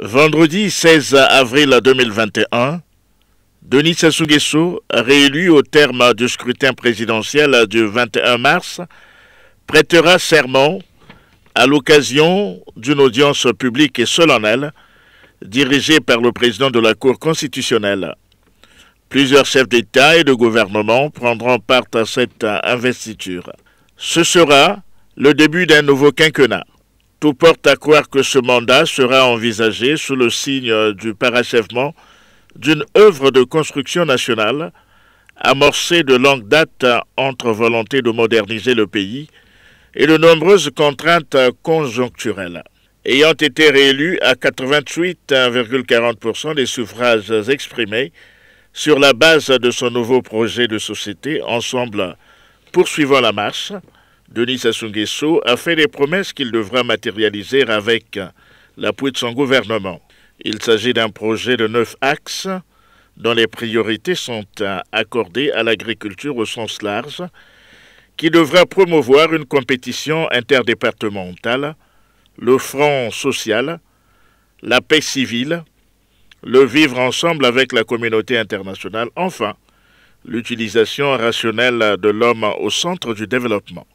Vendredi 16 avril 2021, Denis Sassou réélu au terme du scrutin présidentiel du 21 mars, prêtera serment à l'occasion d'une audience publique et solennelle dirigée par le président de la Cour constitutionnelle. Plusieurs chefs d'État et de gouvernement prendront part à cette investiture. Ce sera le début d'un nouveau quinquennat. Tout porte à croire que ce mandat sera envisagé sous le signe du parachèvement d'une œuvre de construction nationale amorcée de longue date entre volonté de moderniser le pays et de nombreuses contraintes conjoncturelles. Ayant été réélu à 88,40% des suffrages exprimés sur la base de son nouveau projet de société Ensemble poursuivant la marche, Denis Sassou a fait les promesses qu'il devra matérialiser avec l'appui de son gouvernement. Il s'agit d'un projet de neuf axes dont les priorités sont accordées à l'agriculture au sens large, qui devra promouvoir une compétition interdépartementale, le front social, la paix civile, le vivre ensemble avec la communauté internationale, enfin, l'utilisation rationnelle de l'homme au centre du développement.